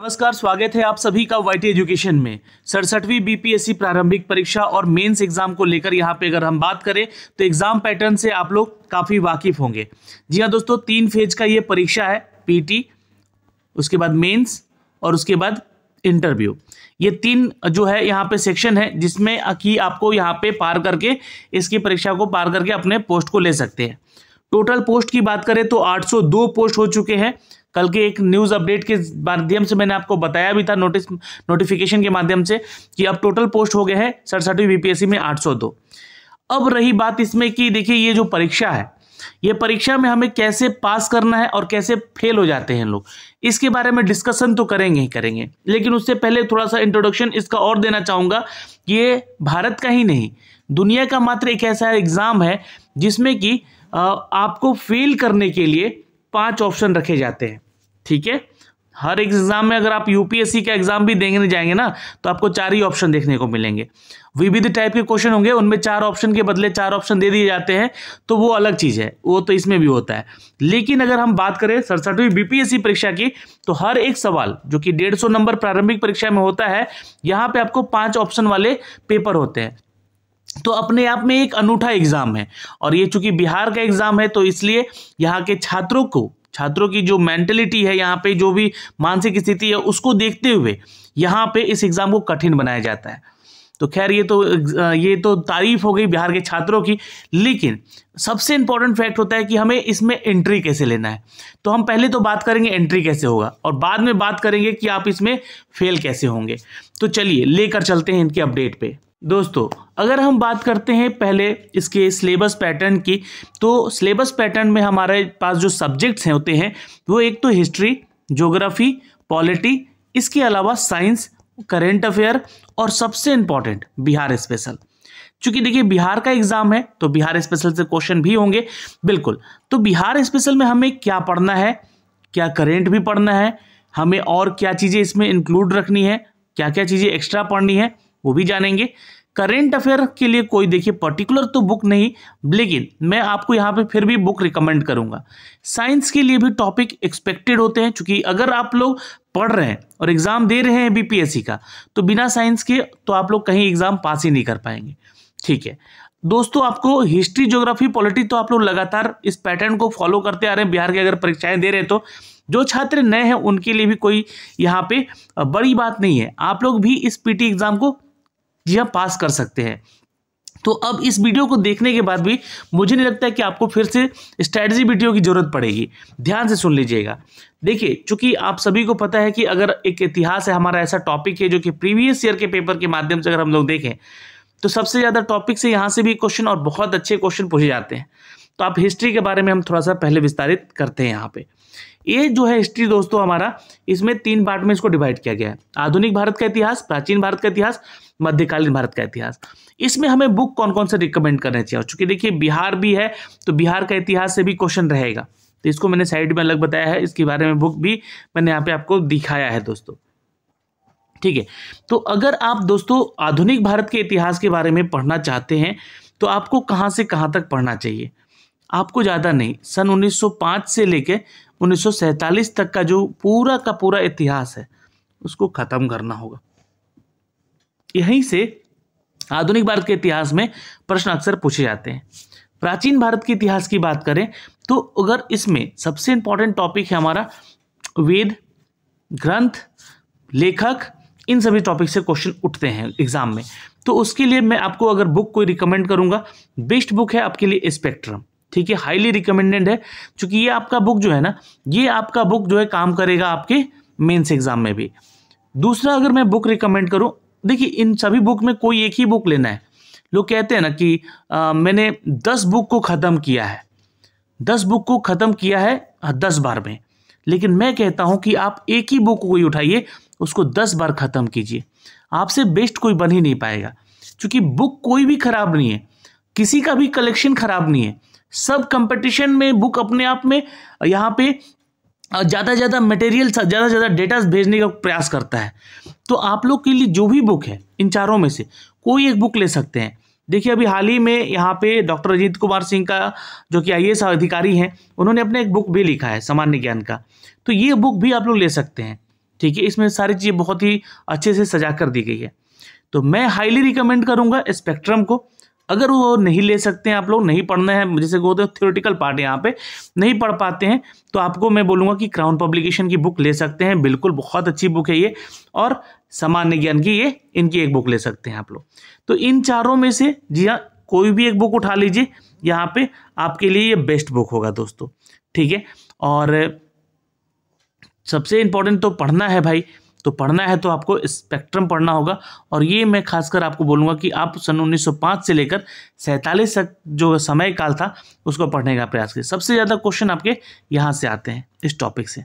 नमस्कार स्वागत है आप सभी का वाई एजुकेशन में सड़सठवीं बीपीएससी प्रारंभिक परीक्षा और मेंस एग्जाम को लेकर यहाँ पे अगर हम बात करें तो एग्जाम पैटर्न से आप लोग काफी वाकिफ होंगे जी हाँ दोस्तों तीन फेज का ये परीक्षा है पीटी उसके बाद मेंस और उसके बाद इंटरव्यू ये तीन जो है यहाँ पे सेक्शन है जिसमें कि आपको यहाँ पे पार करके इसकी परीक्षा को पार करके अपने पोस्ट को ले सकते हैं टोटल पोस्ट की बात करें तो 802 पोस्ट हो चुके हैं कल के एक न्यूज़ अपडेट के माध्यम से मैंने आपको बताया भी था नोटिस नोटिफिकेशन के माध्यम से कि अब टोटल पोस्ट हो गए हैं सड़सठवीं बीपीएससी में 802 अब रही बात इसमें कि देखिए ये जो परीक्षा है ये परीक्षा में हमें कैसे पास करना है और कैसे फेल हो जाते हैं लोग इसके बारे में डिस्कशन तो करेंगे ही करेंगे लेकिन उससे पहले थोड़ा सा इंट्रोडक्शन इसका और देना चाहूँगा ये भारत का ही नहीं दुनिया का मात्र एक ऐसा एग्ज़ाम है जिसमें कि आपको फेल करने के लिए पांच ऑप्शन रखे जाते हैं ठीक है हर एक एग्जाम में अगर आप यूपीएससी का एग्जाम भी देंगे जाएंगे ना तो आपको चार ही ऑप्शन देखने को मिलेंगे विविध टाइप के क्वेश्चन होंगे उनमें चार ऑप्शन के बदले चार ऑप्शन दे दिए जाते हैं तो वो अलग चीज़ है वो तो इसमें भी होता है लेकिन अगर हम बात करें सड़सठवीं बीपीएससी परीक्षा की तो हर एक सवाल जो कि डेढ़ सौ नंबर प्रारंभिक परीक्षा में होता है यहाँ पे आपको पांच ऑप्शन वाले पेपर होते हैं तो अपने आप में एक अनूठा एग्जाम है और ये चूंकि बिहार का एग्जाम है तो इसलिए यहाँ के छात्रों को छात्रों की जो मेंटेलिटी है यहाँ पे जो भी मानसिक स्थिति है उसको देखते हुए यहाँ पे इस एग्ज़ाम को कठिन बनाया जाता है तो खैर ये तो ये तो तारीफ हो गई बिहार के छात्रों की लेकिन सबसे इंपॉर्टेंट फैक्ट होता है कि हमें इसमें एंट्री कैसे लेना है तो हम पहले तो बात करेंगे एंट्री कैसे होगा और बाद में बात करेंगे कि आप इसमें फेल कैसे होंगे तो चलिए लेकर चलते हैं इनके अपडेट पर दोस्तों अगर हम बात करते हैं पहले इसके सिलेबस पैटर्न की तो सिलेबस पैटर्न में हमारे पास जो सब्जेक्ट्स हैं होते हैं वो एक तो हिस्ट्री जोग्राफी पॉलिटी इसके अलावा साइंस करेंट अफेयर और सबसे इम्पॉर्टेंट बिहार स्पेशल चूंकि देखिए बिहार का एग्जाम है तो बिहार स्पेशल से क्वेश्चन भी होंगे बिल्कुल तो बिहार स्पेशल में हमें क्या पढ़ना है क्या करेंट भी पढ़ना है हमें और क्या चीज़ें इसमें इंक्लूड रखनी है क्या क्या चीज़ें एक्स्ट्रा पढ़नी है वो भी जानेंगे करेंट अफेयर के लिए कोई देखिए पर्टिकुलर तो बुक नहीं लेकिन मैं आपको यहाँ पे फिर भी बुक रिकमेंड करूँगा साइंस के लिए भी टॉपिक एक्सपेक्टेड होते हैं क्योंकि अगर आप लोग पढ़ रहे हैं और एग्ज़ाम दे रहे हैं बीपीएससी का तो बिना साइंस के तो आप लोग कहीं एग्ज़ाम पास ही नहीं कर पाएंगे ठीक है दोस्तों आपको हिस्ट्री जोग्राफी पॉलिटिक तो आप लोग लगातार इस पैटर्न को फॉलो करते आ रहे हैं बिहार के अगर परीक्षाएं दे रहे हैं तो जो छात्र नए हैं उनके लिए भी कोई यहाँ पे बड़ी बात नहीं है आप लोग भी इस पीटी एग्ज़ाम को जी हाँ पास कर सकते हैं तो अब इस वीडियो को देखने के बाद भी मुझे नहीं लगता है कि आपको फिर से स्ट्रैटेजी वीडियो की ज़रूरत पड़ेगी ध्यान से सुन लीजिएगा देखिए चूंकि आप सभी को पता है कि अगर एक इतिहास है हमारा ऐसा टॉपिक है जो कि प्रीवियस ईयर के पेपर के माध्यम से अगर हम लोग देखें तो सबसे ज़्यादा टॉपिक से यहाँ से भी क्वेश्चन और बहुत अच्छे क्वेश्चन पूछे जाते हैं तो आप हिस्ट्री के बारे में हम थोड़ा सा पहले विस्तारित करते हैं यहाँ पे ये जो है हिस्ट्री दोस्तों हमारा इसमें तीन पार्ट में इसको डिवाइड किया गया है आधुनिक भारत का इतिहास प्राचीन भारत का इतिहास मध्यकालीन भारत का इतिहास इसमें हमें बुक कौन कौन से रिकमेंड करने चाहिए चूंकि देखिए बिहार भी है तो बिहार का इतिहास से भी क्वेश्चन रहेगा तो इसको मैंने साइड में अलग बताया है इसके बारे में बुक भी मैंने यहाँ पे आपको दिखाया है दोस्तों ठीक है तो अगर आप दोस्तों आधुनिक भारत के इतिहास के बारे में पढ़ना चाहते हैं तो आपको कहाँ से कहाँ तक पढ़ना चाहिए आपको ज़्यादा नहीं सन 1905 से लेकर उन्नीस तक का जो पूरा का पूरा इतिहास है उसको ख़त्म करना होगा यहीं से आधुनिक भारत के इतिहास में प्रश्न अक्सर पूछे जाते हैं प्राचीन भारत के इतिहास की बात करें तो अगर इसमें सबसे इंपॉर्टेंट टॉपिक है हमारा वेद ग्रंथ लेखक इन सभी टॉपिक से क्वेश्चन उठते हैं एग्जाम में तो उसके लिए मैं आपको अगर बुक कोई रिकमेंड करूंगा बेस्ट बुक है आपके लिए स्पेक्ट्रम ठीक है हाईली रिकमेंडेड है क्योंकि ये आपका बुक जो है ना ये आपका बुक जो है काम करेगा आपके मेंस एग्जाम में भी दूसरा अगर मैं बुक रिकमेंड करूँ देखिए इन सभी बुक में कोई एक ही बुक लेना है लोग कहते हैं ना कि आ, मैंने दस बुक को ख़त्म किया है दस बुक को ख़त्म किया है दस बार में लेकिन मैं कहता हूँ कि आप एक ही बुक कोई उठाइए उसको दस बार ख़त्म कीजिए आपसे बेस्ट कोई बन ही नहीं पाएगा क्योंकि बुक कोई भी ख़राब नहीं है किसी का भी कलेक्शन ख़राब नहीं है सब कंपटीशन में बुक अपने आप में यहाँ पे ज़्यादा से ज़्यादा मटेरियल ज़्यादा से ज़्यादा डेटा भेजने का प्रयास करता है तो आप लोग के लिए जो भी बुक है इन चारों में से कोई एक बुक ले सकते हैं देखिए अभी हाल ही में यहाँ पे डॉक्टर अजीत कुमार सिंह का जो कि आई अधिकारी हैं उन्होंने अपने एक बुक भी लिखा है सामान्य ज्ञान का तो ये बुक भी आप लोग ले सकते हैं ठीक है इसमें सारी चीज़ें बहुत ही अच्छे से सजा कर दी गई है तो मैं हाईली रिकमेंड करूँगा स्पेक्ट्रम को अगर वो नहीं ले सकते हैं आप लोग नहीं पढ़ना है जैसे वो तो थियोरटिकल पार्ट यहाँ पे नहीं पढ़ पाते हैं तो आपको मैं बोलूँगा कि क्राउन पब्लिकेशन की बुक ले सकते हैं बिल्कुल बहुत अच्छी बुक है ये और सामान्य ज्ञान की ये इनकी एक बुक ले सकते हैं आप लोग तो इन चारों में से जी हाँ कोई भी एक बुक उठा लीजिए यहाँ पे आपके लिए ये बेस्ट बुक होगा दोस्तों ठीक है और सबसे इम्पोर्टेंट तो पढ़ना है भाई तो पढ़ना है तो आपको स्पेक्ट्रम पढ़ना होगा और ये मैं खासकर आपको बोलूँगा कि आप सन 1905 से लेकर सैंतालीस तक जो समय काल था उसको पढ़ने का प्रयास करें सबसे ज़्यादा क्वेश्चन आपके यहाँ से आते हैं इस टॉपिक से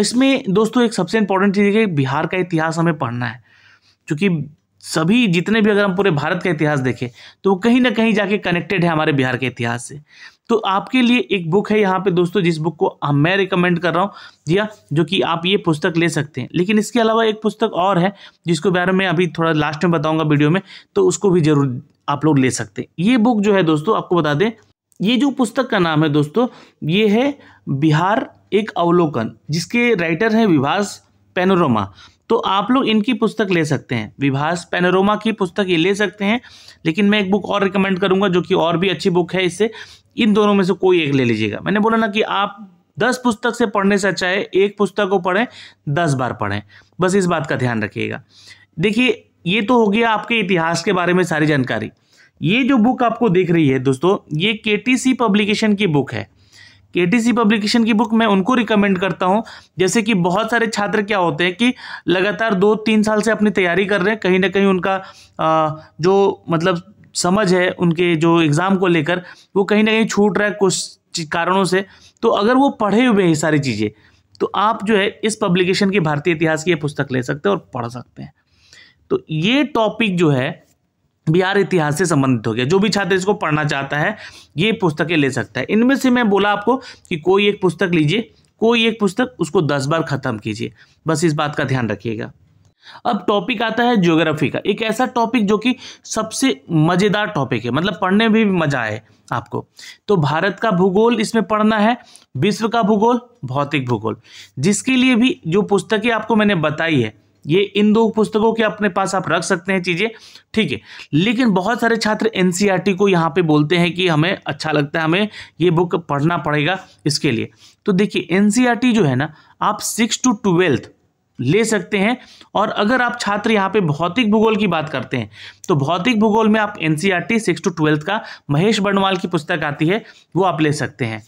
इसमें दोस्तों एक सबसे इंपॉर्टेंट चीज़ है कि बिहार का इतिहास हमें पढ़ना है क्योंकि सभी जितने भी अगर हम पूरे भारत का इतिहास देखें तो वो कहीं ना कहीं जाके कनेक्टेड है हमारे बिहार के इतिहास से तो आपके लिए एक बुक है यहाँ पे दोस्तों जिस बुक को मैं रिकमेंड कर रहा हूँ दिया जो कि आप ये पुस्तक ले सकते हैं लेकिन इसके अलावा एक पुस्तक और है जिसको बारे में अभी थोड़ा लास्ट में बताऊँगा वीडियो में तो उसको भी ज़रूर आप लोग ले सकते हैं ये बुक जो है दोस्तों आपको बता दें ये जो पुस्तक का नाम है दोस्तों ये है बिहार एक अवलोकन जिसके राइटर हैं विभास पेनोरोमा तो आप लोग इनकी पुस्तक ले सकते हैं विभास पेनरोमा की पुस्तक ये ले सकते हैं लेकिन मैं एक बुक और रिकमेंड करूंगा जो कि और भी अच्छी बुक है इससे इन दोनों में से कोई एक ले लीजिएगा मैंने बोला ना कि आप दस पुस्तक से पढ़ने से अच्छा है एक पुस्तक को पढ़ें दस बार पढ़ें बस इस बात का ध्यान रखिएगा देखिए ये तो हो गया आपके इतिहास के बारे में सारी जानकारी ये जो बुक आपको दिख रही है दोस्तों ये के पब्लिकेशन की बुक है के पब्लिकेशन की बुक मैं उनको रिकमेंड करता हूँ जैसे कि बहुत सारे छात्र क्या होते हैं कि लगातार दो तीन साल से अपनी तैयारी कर रहे हैं कहीं ना कहीं उनका आ, जो मतलब समझ है उनके जो एग्ज़ाम को लेकर वो कहीं ना कहीं छूट रहा है कुछ कारणों से तो अगर वो पढ़े हुए हैं सारी चीज़ें तो आप जो है इस पब्लिकेशन की भारतीय इतिहास की ये पुस्तक ले सकते हैं और पढ़ सकते हैं तो ये टॉपिक जो है बिहार इतिहास से संबंधित हो गया जो भी छात्र इसको पढ़ना चाहता है ये पुस्तकें ले सकता है इनमें से मैं बोला आपको कि कोई एक पुस्तक लीजिए कोई एक पुस्तक उसको दस बार खत्म कीजिए बस इस बात का ध्यान रखिएगा अब टॉपिक आता है ज्योग्राफी का एक ऐसा टॉपिक जो कि सबसे मज़ेदार टॉपिक है मतलब पढ़ने में भी मज़ा आए आपको तो भारत का भूगोल इसमें पढ़ना है विश्व का भूगोल भौतिक भूगोल जिसके लिए भी जो पुस्तकें आपको मैंने बताई है ये इन दो पुस्तकों के अपने पास आप रख सकते हैं चीज़ें ठीक है लेकिन बहुत सारे छात्र एनसीईआरटी e को यहाँ पे बोलते हैं कि हमें अच्छा लगता है हमें ये बुक पढ़ना पड़ेगा इसके लिए तो देखिए एनसीईआरटी e जो है ना आप सिक्स टू ट्वेल्थ ले सकते हैं और अगर आप छात्र यहाँ पे भौतिक भूगोल की बात करते हैं तो भौतिक भूगोल में आप एन सिक्स टू ट्वेल्थ का महेश बर्णवाल की पुस्तक आती है वो आप ले सकते हैं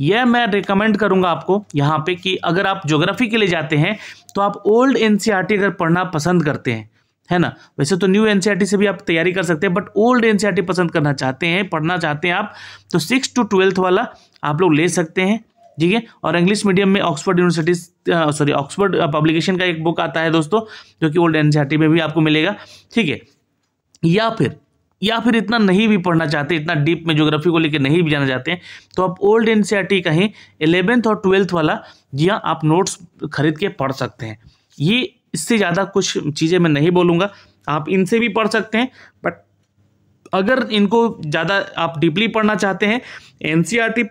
यह मैं रिकमेंड करूंगा आपको यहाँ पे कि अगर आप ज्योग्राफी के लिए जाते हैं तो आप ओल्ड एन e अगर पढ़ना पसंद करते हैं है ना वैसे तो न्यू एन e से भी आप तैयारी कर सकते हैं बट ओल्ड एन पसंद करना चाहते हैं पढ़ना चाहते हैं आप तो सिक्स टू ट्वेल्थ वाला आप लोग ले सकते हैं ठीक है और इंग्लिश मीडियम में Oxford university sorry Oxford publication का एक बुक आता है दोस्तों जो कि ओल्ड एन e में भी आपको मिलेगा ठीक है या फिर या फिर इतना नहीं भी पढ़ना चाहते इतना डीप में ज्योग्राफी को लेकर नहीं भी जाना चाहते हैं तो आप ओल्ड एन टी कहीं एलेवेंथ और ट्वेल्थ वाला या आप नोट्स खरीद के पढ़ सकते हैं ये इससे ज़्यादा कुछ चीज़ें मैं नहीं बोलूँगा आप इनसे भी पढ़ सकते हैं बट अगर इनको ज़्यादा आप डीपली पढ़ना चाहते हैं एन e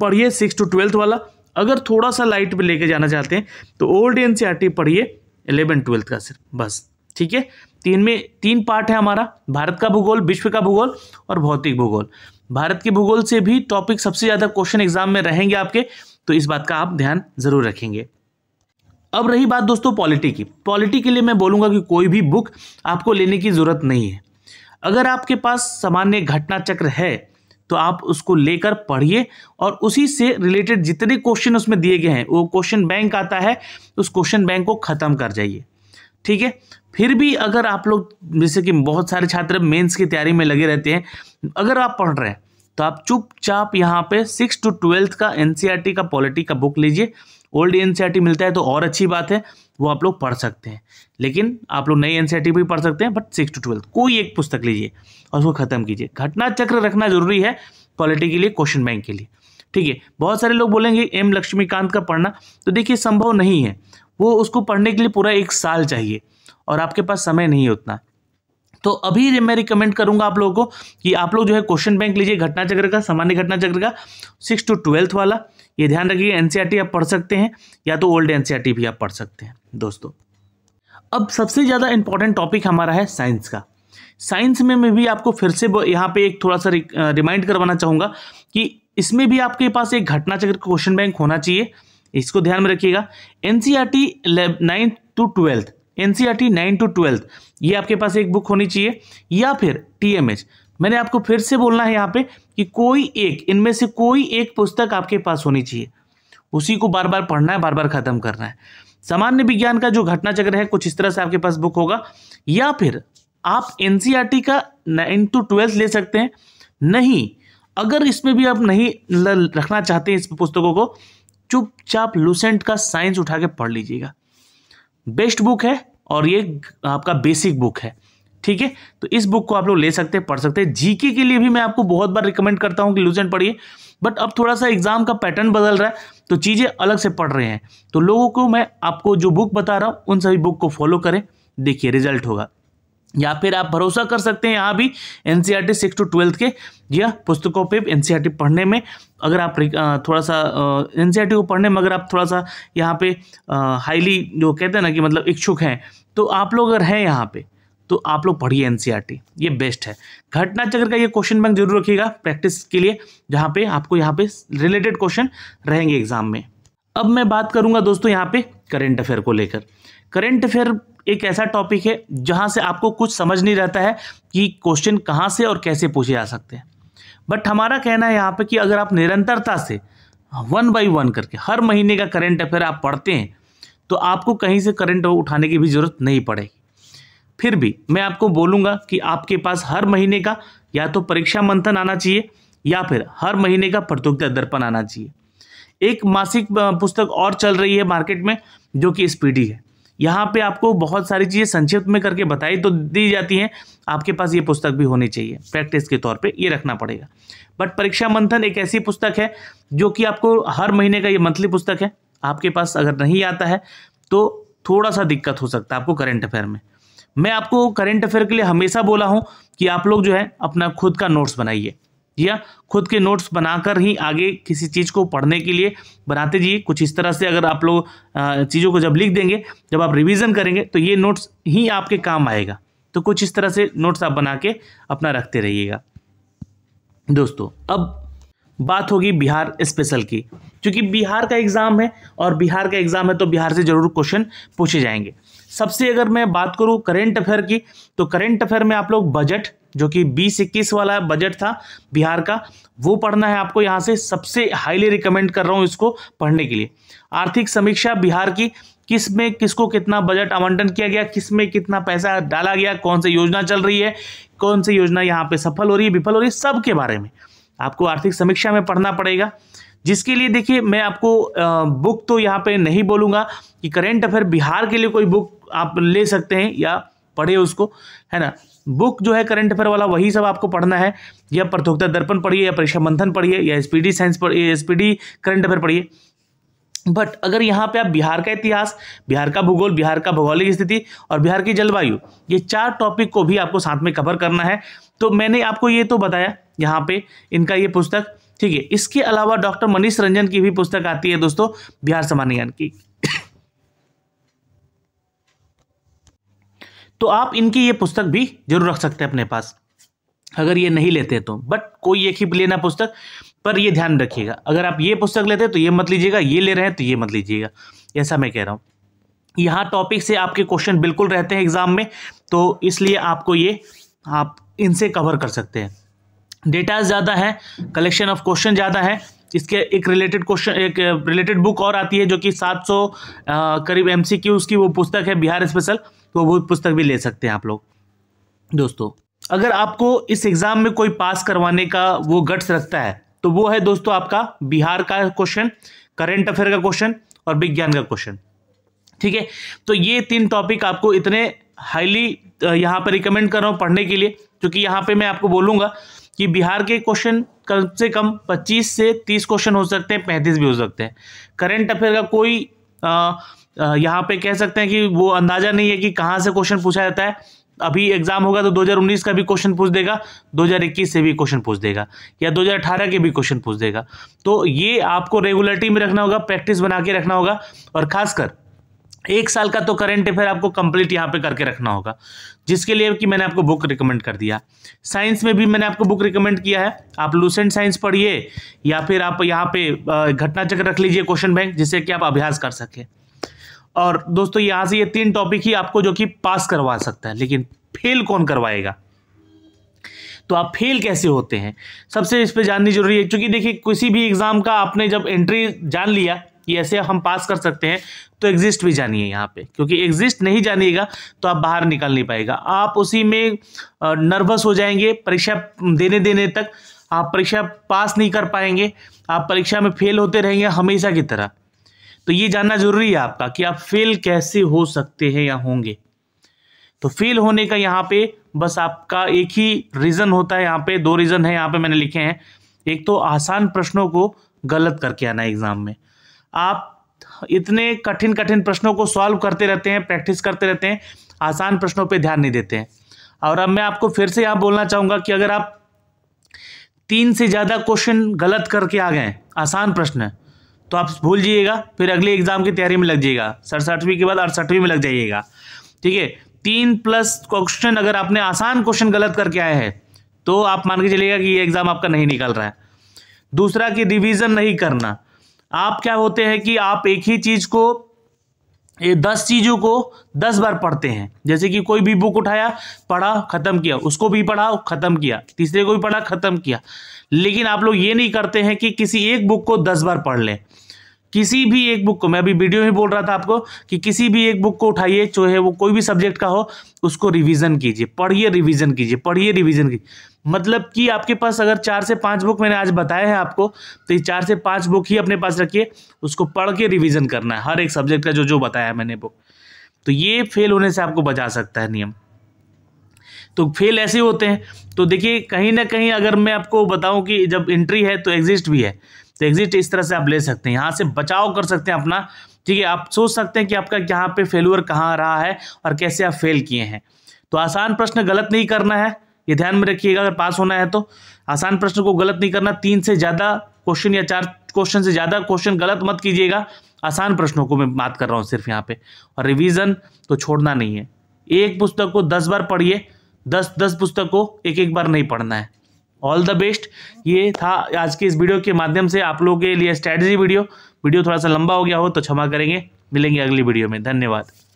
पढ़िए सिक्स टू ट्वेल्थ वाला अगर थोड़ा सा लाइट पर लेके जाना चाहते हैं तो ओल्ड एन e पढ़िए एलेवन ट्वेल्थ का सिर्फ बस ठीक है तीन में तीन पार्ट है हमारा भारत का भूगोल विश्व का भूगोल और भौतिक भूगोल भारत के भूगोल से भी टॉपिक सबसे ज़्यादा क्वेश्चन एग्जाम में रहेंगे आपके तो इस बात का आप ध्यान ज़रूर रखेंगे अब रही बात दोस्तों पॉलिटी की पॉलिटी के लिए मैं बोलूँगा कि कोई भी बुक आपको लेने की ज़रूरत नहीं है अगर आपके पास सामान्य घटना चक्र है तो आप उसको लेकर पढ़िए और उसी से रिलेटेड जितने क्वेश्चन उसमें दिए गए हैं वो क्वेश्चन बैंक आता है उस क्वेश्चन बैंक को ख़त्म कर जाइए ठीक है फिर भी अगर आप लोग जैसे कि बहुत सारे छात्र मेंस की तैयारी में लगे रहते हैं अगर आप पढ़ रहे हैं तो आप चुपचाप यहाँ पे सिक्स टू ट्वेल्थ का एन e का पॉलिटी का बुक लीजिए ओल्ड एन e मिलता है तो और अच्छी बात है वो आप लोग पढ़ सकते हैं लेकिन आप लोग नई एन e भी पढ़ सकते हैं बट सिक्स टू ट्वेल्थ कोई एक पुस्तक लीजिए और उसको ख़त्म कीजिए घटना चक्र रखना जरूरी है पॉलिटी के लिए क्वेश्चन बैंक के लिए ठीक है बहुत सारे लोग बोलेंगे एम लक्ष्मीकांत का पढ़ना तो देखिए संभव नहीं है वो उसको पढ़ने के लिए पूरा एक साल चाहिए और आपके पास समय नहीं है उतना तो अभी मैं रिकमेंड करूंगा आप लोगों को कि आप लोग जो है क्वेश्चन बैंक लीजिए घटना चक्र का सामान्य घटना चक्र का सिक्स टू ट्वेल्थ वाला ये ध्यान रखिए एनसीईआरटी e आप पढ़ सकते हैं या तो ओल्ड एनसीईआरटी e भी आप पढ़ सकते हैं दोस्तों अब सबसे ज़्यादा इंपॉर्टेंट टॉपिक हमारा है साइंस का साइंस में मैं भी आपको फिर से यहाँ पे एक थोड़ा सा रिमाइंड करवाना चाहूंगा कि इसमें भी आपके पास एक घटना चक्र क्वेश्चन बैंक होना चाहिए इसको ध्यान में रखिएगा NCRT ninth to twelfth NCERT nine to twelfth ये आपके पास एक बुक होनी चाहिए या फिर टीएमएच मैंने आपको फिर से बोलना है यहाँ पे कि कोई एक इनमें से कोई एक पुस्तक आपके पास होनी चाहिए उसी को बार बार पढ़ना है बार बार खत्म करना है सामान्य विज्ञान का जो घटना चक्र है कुछ इस तरह से आपके पास बुक होगा या फिर आप एन e का नाइन टू ट्वेल्थ ले सकते हैं नहीं अगर इसमें भी आप नहीं रखना चाहते हैं इस पुस्तकों को चुपचाप लूसेंट का साइंस उठा के पढ़ लीजिएगा बेस्ट बुक है और ये आपका बेसिक बुक है ठीक है तो इस बुक को आप लोग ले सकते हैं पढ़ सकते हैं जीके के लिए भी मैं आपको बहुत बार रिकमेंड करता हूँ कि लूसेंट पढ़िए बट अब थोड़ा सा एग्जाम का पैटर्न बदल रहा है तो चीज़ें अलग से पढ़ रहे हैं तो लोगों को मैं आपको जो बुक बता रहा हूँ उन सभी बुक को फॉलो करें देखिए रिजल्ट होगा या फिर आप भरोसा कर सकते हैं यहाँ भी N C R T six to twelfth के यह पुस्तकों पे एन सी आर टी पढ़ने में अगर आप थोड़ा सा एन सी आर टी को पढ़ने में अगर आप थोड़ा सा यहाँ पे हाईली जो कहते हैं ना कि मतलब इच्छुक हैं तो आप लोग अगर हैं यहाँ पे तो आप लोग पढ़िए एन सी आर टी ये बेस्ट है घटना चक्र का ये क्वेश्चन बैंक जरूर रखिएगा प्रैक्टिस के लिए जहाँ पे आपको यहाँ पे रिलेटेड क्वेश्चन रहेंगे एग्जाम में अब मैं बात करूंगा दोस्तों यहाँ पे करेंट अफेयर को लेकर करेंट अफेयर एक ऐसा टॉपिक है जहाँ से आपको कुछ समझ नहीं रहता है कि क्वेश्चन कहाँ से और कैसे पूछे जा सकते हैं बट हमारा कहना है यहाँ पर कि अगर आप निरंतरता से वन बाई वन करके हर महीने का करंट अफेयर आप पढ़ते हैं तो आपको कहीं से करंट उठाने की भी ज़रूरत नहीं पड़ेगी फिर भी मैं आपको बोलूँगा कि आपके पास हर महीने का या तो परीक्षा मंथन आना चाहिए या फिर हर महीने का प्रतियोगिता दर्पण आना चाहिए एक मासिक पुस्तक और चल रही है मार्केट में जो कि स्पीडी है यहाँ पे आपको बहुत सारी चीज़ें संक्षिप्त में करके बताई तो दी जाती हैं आपके पास ये पुस्तक भी होनी चाहिए प्रैक्टिस के तौर पे ये रखना पड़ेगा बट परीक्षा मंथन एक ऐसी पुस्तक है जो कि आपको हर महीने का ये मंथली पुस्तक है आपके पास अगर नहीं आता है तो थोड़ा सा दिक्कत हो सकता है आपको करेंट अफेयर में मैं आपको करेंट अफेयर के लिए हमेशा बोला हूँ कि आप लोग जो है अपना खुद का नोट्स बनाइए या खुद के नोट्स बनाकर ही आगे किसी चीज़ को पढ़ने के लिए बनाते जाइए कुछ इस तरह से अगर आप लोग चीज़ों को जब लिख देंगे जब आप रिविज़न करेंगे तो ये नोट्स ही आपके काम आएगा तो कुछ इस तरह से नोट्स आप बना के अपना रखते रहिएगा दोस्तों अब बात होगी बिहार स्पेशल की क्योंकि बिहार का एग्ज़ाम है और बिहार का एग्ज़ाम है तो बिहार से ज़रूर क्वेश्चन पूछे जाएंगे सबसे अगर मैं बात करूँ करेंट अफेयर की तो करेंट अफेयर में आप लोग बजट जो कि बीस इक्कीस वाला बजट था बिहार का वो पढ़ना है आपको यहाँ से सबसे हाईली रिकमेंड कर रहा हूँ इसको पढ़ने के लिए आर्थिक समीक्षा बिहार की किस में किसको कितना बजट आवंटन किया गया किस में कितना पैसा डाला गया कौन सी योजना चल रही है कौन सी योजना यहाँ पे सफल हो रही है विफल हो रही है सब के बारे में आपको आर्थिक समीक्षा में पढ़ना पड़ेगा जिसके लिए देखिए मैं आपको बुक तो यहाँ पे नहीं बोलूँगा कि करेंट अफेयर बिहार के लिए कोई बुक आप ले सकते हैं या पढ़े उसको है ना बुक जो है करंट अफेयर वाला वही सब आपको पढ़ना है या प्रतियोगिता दर्पण पढ़िए या परीक्षा मंथन पढ़िए या एसपीडी साइंस पढ़िए एसपीडी करंट अफेयर पढ़िए बट अगर यहाँ पे आप बिहार का इतिहास बिहार का भूगोल बिहार का भौगोलिक स्थिति और बिहार की जलवायु ये चार टॉपिक को भी आपको साथ में कवर करना है तो मैंने आपको ये तो बताया यहाँ पे इनका ये पुस्तक ठीक है इसके अलावा डॉक्टर मनीष रंजन की भी पुस्तक आती है दोस्तों बिहार सामान्य ज्ञान की तो आप इनकी ये पुस्तक भी जरूर रख सकते हैं अपने पास अगर ये नहीं लेते तो बट कोई एक ही लेना पुस्तक पर ये ध्यान रखिएगा अगर आप ये पुस्तक लेते हैं तो ये मत लीजिएगा ये ले रहे हैं तो ये मत लीजिएगा ऐसा मैं कह रहा हूँ यहाँ टॉपिक से आपके क्वेश्चन बिल्कुल रहते हैं एग्जाम में तो इसलिए आपको ये आप इनसे कवर कर सकते हैं डेटा ज़्यादा है कलेक्शन ऑफ क्वेश्चन ज़्यादा है इसके एक रिलेटेड क्वेश्चन एक रिलेटेड बुक और आती है जो कि 700 करीब एमसीक्यूज की वो पुस्तक है बिहार स्पेशल तो वो पुस्तक भी ले सकते हैं आप लोग दोस्तों अगर आपको इस एग्ज़ाम में कोई पास करवाने का वो गट्स रखता है तो वो है दोस्तों आपका बिहार का क्वेश्चन करेंट अफेयर का क्वेश्चन और विज्ञान का क्वेश्चन ठीक है तो ये तीन टॉपिक आपको इतने हाईली यहाँ पर रिकमेंड कर रहा हूँ पढ़ने के लिए क्योंकि यहाँ पे मैं आपको बोलूँगा कि बिहार के क्वेश्चन कम से कम 25 से 30 क्वेश्चन हो सकते हैं 35 भी हो सकते हैं करंट अफेयर का कोई आ, यहाँ पे कह सकते हैं कि वो अंदाज़ा नहीं है कि कहाँ से क्वेश्चन पूछा जाता है अभी एग्जाम होगा तो 2019 का भी क्वेश्चन पूछ देगा 2021 से भी क्वेश्चन पूछ देगा या 2018 के भी क्वेश्चन पूछ देगा तो ये आपको रेगुलरिटी में रखना होगा प्रैक्टिस बना के रखना होगा और खासकर एक साल का तो करंट अफेयर आपको कंप्लीट यहाँ पे करके रखना होगा जिसके लिए कि मैंने आपको बुक रिकमेंड कर दिया साइंस में भी मैंने आपको बुक रिकमेंड किया है आप लूसेंट साइंस पढ़िए या फिर आप यहाँ पे घटना चक्र रख लीजिए क्वेश्चन बैंक जिससे कि आप अभ्यास कर सकें और दोस्तों यहाँ से ये तीन टॉपिक ही आपको जो कि पास करवा सकता है लेकिन फेल कौन करवाएगा तो आप फेल कैसे होते हैं सबसे इस पर जाननी जरूरी है क्योंकि देखिए किसी भी एग्ज़ाम का आपने जब एंट्री जान लिया कि ऐसे हम पास कर सकते हैं तो एग्जिस्ट भी जानिए यहाँ पे क्योंकि एग्जिस्ट नहीं जानिएगा तो आप बाहर निकल नहीं पाएगा आप उसी में नर्वस हो जाएंगे परीक्षा देने देने तक आप परीक्षा पास नहीं कर पाएंगे आप परीक्षा में फेल होते रहेंगे हमेशा की तरह तो ये जानना जरूरी है आपका कि आप फेल कैसे हो सकते हैं या होंगे तो फेल होने का यहाँ पे बस आपका एक ही रीज़न होता है यहाँ पे दो रीज़न है यहाँ पे मैंने लिखे हैं एक तो आसान प्रश्नों को गलत करके आना एग्ज़ाम में आप इतने कठिन कठिन प्रश्नों को सॉल्व करते रहते हैं प्रैक्टिस करते रहते हैं आसान प्रश्नों पे ध्यान नहीं देते हैं और अब मैं आपको फिर से यहाँ बोलना चाहूँगा कि अगर आप तीन से ज़्यादा क्वेश्चन गलत करके आ गए आसान प्रश्न तो आप भूल जाइएगा फिर अगले एग्जाम की तैयारी में लग जाइएगा सड़सठवीं के बाद अड़सठवीं में लग जाइएगा ठीक है तीन प्लस क्वेश्चन अगर आपने आसान क्वेश्चन गलत करके आए हैं तो आप मान के चलिएगा कि ये एग्ज़ाम आपका नहीं निकल रहा है दूसरा कि रिवीजन नहीं करना आप क्या होते हैं कि आप एक ही चीज़ को ये दस चीज़ों को दस बार पढ़ते हैं जैसे कि कोई भी बुक उठाया पढ़ा ख़त्म किया उसको भी पढ़ा ख़त्म किया तीसरे को भी पढ़ा ख़त्म किया लेकिन आप लोग ये नहीं करते हैं कि किसी एक बुक को दस बार पढ़ लें किसी भी एक बुक को मैं अभी वीडियो में बोल रहा था आपको कि किसी भी एक बुक को उठाइए चाहे वो कोई भी सब्जेक्ट का हो उसको रिवीजन कीजिए पढ़िए रिवीजन कीजिए पढ़िए रिवीजन कीजिए मतलब कि आपके पास अगर चार से पांच बुक मैंने आज बताए हैं आपको तो ये चार से पांच बुक ही अपने पास रखिए उसको पढ़ के रिविज़न करना है हर एक सब्जेक्ट का जो जो बताया मैंने बुक तो ये फेल होने से आपको बचा सकता है नियम तो फेल ऐसे होते हैं तो देखिए कहीं ना कहीं अगर मैं आपको बताऊं कि जब एंट्री है तो एग्जिस्ट भी है तो एग्जिस्ट इस तरह से आप ले सकते हैं यहाँ से बचाव कर सकते हैं अपना ठीक है आप सोच सकते हैं कि आपका यहाँ पे फेलुअर कहाँ रहा है और कैसे आप फेल किए हैं तो आसान प्रश्न गलत नहीं करना है ये ध्यान में रखिएगा अगर पास होना है तो आसान प्रश्न को गलत नहीं करना तीन से ज़्यादा क्वेश्चन या चार क्वेश्चन से ज़्यादा क्वेश्चन गलत मत कीजिएगा आसान प्रश्नों को मैं बात कर रहा हूँ सिर्फ यहाँ पे और रिवीजन तो छोड़ना नहीं है एक पुस्तक को दस बार पढ़िए दस दस पुस्तक को एक एक बार नहीं पढ़ना है ऑल द बेस्ट ये था आज के इस वीडियो के माध्यम से आप लोगों के लिए स्ट्रैटेजी वीडियो वीडियो थोड़ा सा लंबा हो गया हो तो क्षमा करेंगे मिलेंगे अगली वीडियो में धन्यवाद